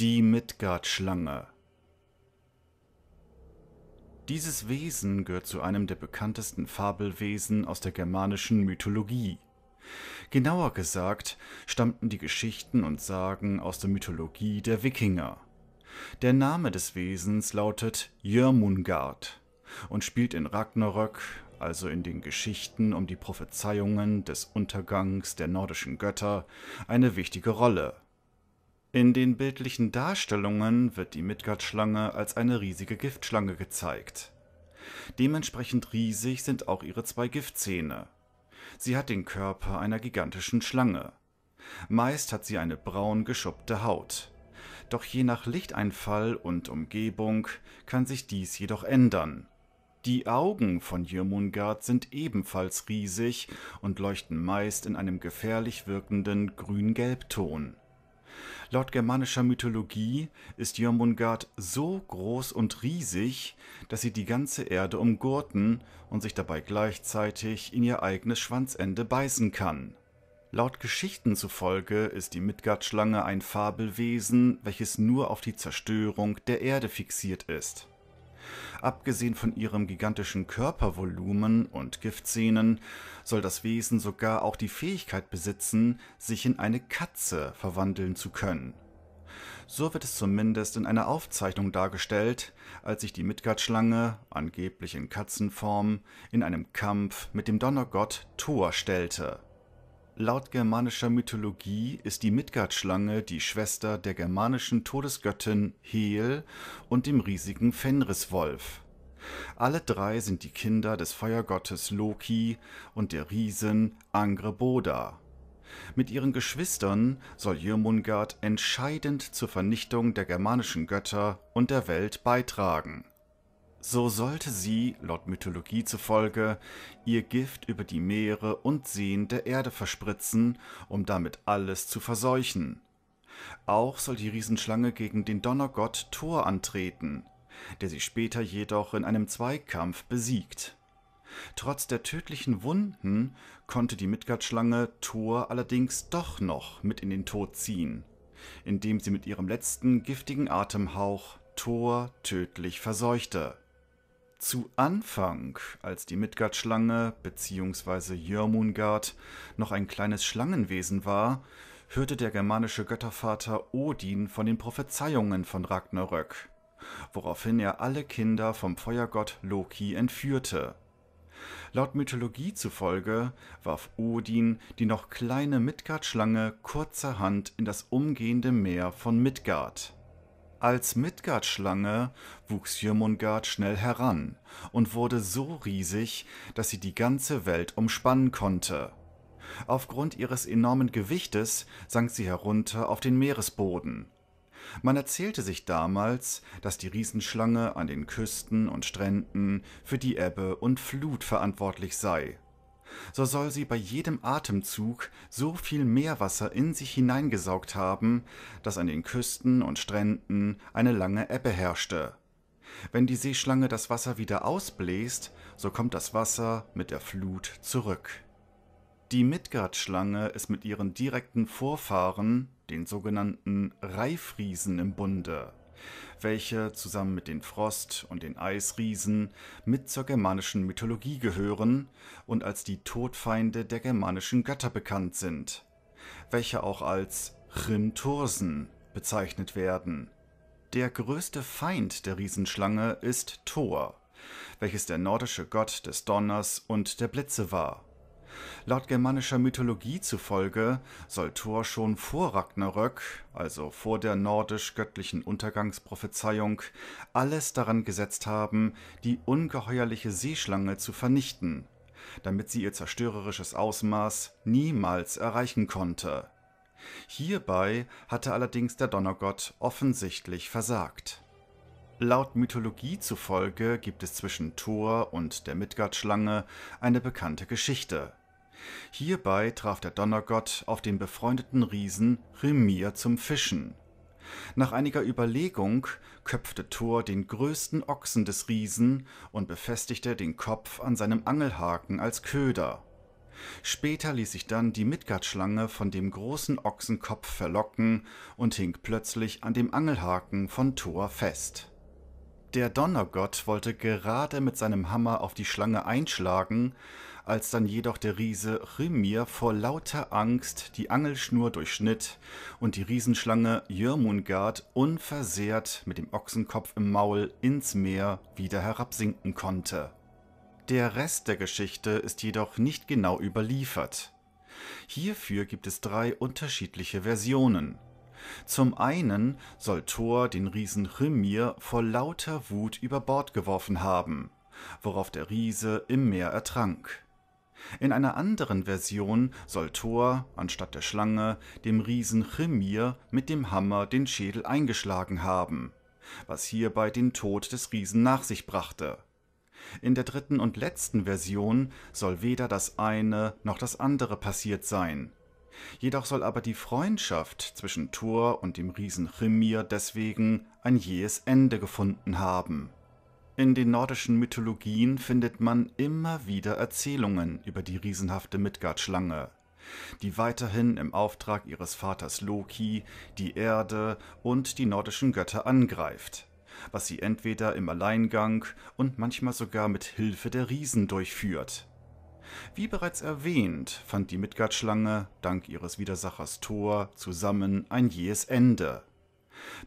Die Midgard-Schlange. Dieses Wesen gehört zu einem der bekanntesten Fabelwesen aus der germanischen Mythologie. Genauer gesagt stammten die Geschichten und Sagen aus der Mythologie der Wikinger. Der Name des Wesens lautet Jörmungard und spielt in Ragnarök, also in den Geschichten um die Prophezeiungen des Untergangs der nordischen Götter, eine wichtige Rolle. In den bildlichen Darstellungen wird die Midgard-Schlange als eine riesige Giftschlange gezeigt. Dementsprechend riesig sind auch ihre zwei Giftzähne. Sie hat den Körper einer gigantischen Schlange. Meist hat sie eine braun geschuppte Haut. Doch je nach Lichteinfall und Umgebung kann sich dies jedoch ändern. Die Augen von Jörmungard sind ebenfalls riesig und leuchten meist in einem gefährlich wirkenden grün-gelb-Ton. Laut germanischer Mythologie ist Jörmungand so groß und riesig, dass sie die ganze Erde umgurten und sich dabei gleichzeitig in ihr eigenes Schwanzende beißen kann. Laut Geschichten zufolge ist die Midgard-Schlange ein Fabelwesen, welches nur auf die Zerstörung der Erde fixiert ist Abgesehen von ihrem gigantischen Körpervolumen und Giftzähnen soll das Wesen sogar auch die Fähigkeit besitzen, sich in eine Katze verwandeln zu können. So wird es zumindest in einer Aufzeichnung dargestellt, als sich die Midgard-Schlange, angeblich in Katzenform, in einem Kampf mit dem Donnergott Thor stellte Laut germanischer Mythologie ist die Midgard-Schlange die Schwester der germanischen Todesgöttin Hel und dem riesigen Fenriswolf. Alle drei sind die Kinder des Feuergottes Loki und der Riesen Angreboda. Mit ihren Geschwistern soll Jörmungand entscheidend zur Vernichtung der germanischen Götter und der Welt beitragen so sollte sie, laut Mythologie zufolge, ihr Gift über die Meere und Seen der Erde verspritzen, um damit alles zu verseuchen. Auch soll die Riesenschlange gegen den Donnergott Thor antreten, der sie später jedoch in einem Zweikampf besiegt. Trotz der tödlichen Wunden konnte die Midgard-Schlange Thor allerdings doch noch mit in den Tod ziehen, indem sie mit ihrem letzten giftigen Atemhauch Thor tödlich verseuchte zu Anfang, als die Midgard-Schlange bzw. Jörmungard noch ein kleines Schlangenwesen war, hörte der germanische Göttervater Odin von den Prophezeiungen von Ragnarök, woraufhin er alle Kinder vom Feuergott Loki entführte. Laut Mythologie zufolge warf Odin die noch kleine Midgard-Schlange kurzerhand in das umgehende Meer von Midgard. Als Midgard-Schlange wuchs Jörmungand schnell heran und wurde so riesig, dass sie die ganze Welt umspannen konnte. Aufgrund ihres enormen Gewichtes sank sie herunter auf den Meeresboden. Man erzählte sich damals, dass die Riesenschlange an den Küsten und Stränden für die Ebbe und Flut verantwortlich sei so soll sie bei jedem Atemzug so viel Meerwasser in sich hineingesaugt haben, dass an den Küsten und Stränden eine lange Ebbe herrschte. Wenn die Seeschlange das Wasser wieder ausbläst, so kommt das Wasser mit der Flut zurück. Die Midgard-Schlange ist mit ihren direkten Vorfahren, den sogenannten Reifriesen, im Bunde welche zusammen mit den Frost- und den Eisriesen mit zur germanischen Mythologie gehören und als die Todfeinde der germanischen Götter bekannt sind, welche auch als Rimtursen bezeichnet werden. Der größte Feind der Riesenschlange ist Thor, welches der nordische Gott des Donners und der Blitze war Laut germanischer Mythologie zufolge soll Thor schon vor Ragnarök, also vor der nordisch-göttlichen Untergangsprophezeiung, alles daran gesetzt haben, die ungeheuerliche Seeschlange zu vernichten, damit sie ihr zerstörerisches Ausmaß niemals erreichen konnte. Hierbei hatte allerdings der Donnergott offensichtlich versagt. Laut Mythologie zufolge gibt es zwischen Thor und der Midgard-Schlange eine bekannte Geschichte. Hierbei traf der Donnergott auf den befreundeten Riesen Rimir zum Fischen. Nach einiger Überlegung köpfte Thor den größten Ochsen des Riesen und befestigte den Kopf an seinem Angelhaken als Köder. Später ließ sich dann die Midgard-Schlange von dem großen Ochsenkopf verlocken und hing plötzlich an dem Angelhaken von Thor fest. Der Donnergott wollte gerade mit seinem Hammer auf die Schlange einschlagen, als dann jedoch der Riese Hrimir vor lauter Angst die Angelschnur durchschnitt und die Riesenschlange Jörmungard unversehrt mit dem Ochsenkopf im Maul ins Meer wieder herabsinken konnte. Der Rest der Geschichte ist jedoch nicht genau überliefert. Hierfür gibt es drei unterschiedliche Versionen. Zum einen soll Thor den Riesen Hrimir vor lauter Wut über Bord geworfen haben, worauf der Riese im Meer ertrank. In einer anderen Version soll Thor, anstatt der Schlange, dem Riesen Hrimir mit dem Hammer den Schädel eingeschlagen haben, was hierbei den Tod des Riesen nach sich brachte. In der dritten und letzten Version soll weder das eine noch das andere passiert sein, Jedoch soll aber die Freundschaft zwischen Thor und dem Riesen Hrimir deswegen ein jähes Ende gefunden haben. In den nordischen Mythologien findet man immer wieder Erzählungen über die riesenhafte Midgard-Schlange, die weiterhin im Auftrag ihres Vaters Loki die Erde und die nordischen Götter angreift, was sie entweder im Alleingang und manchmal sogar mit Hilfe der Riesen durchführt. Wie bereits erwähnt, fand die Midgard-Schlange dank ihres Widersachers Thor zusammen ein jähes Ende.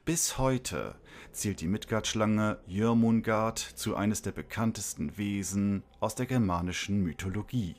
Bis heute zählt die Midgard-Schlange Jörmungard zu eines der bekanntesten Wesen aus der germanischen Mythologie.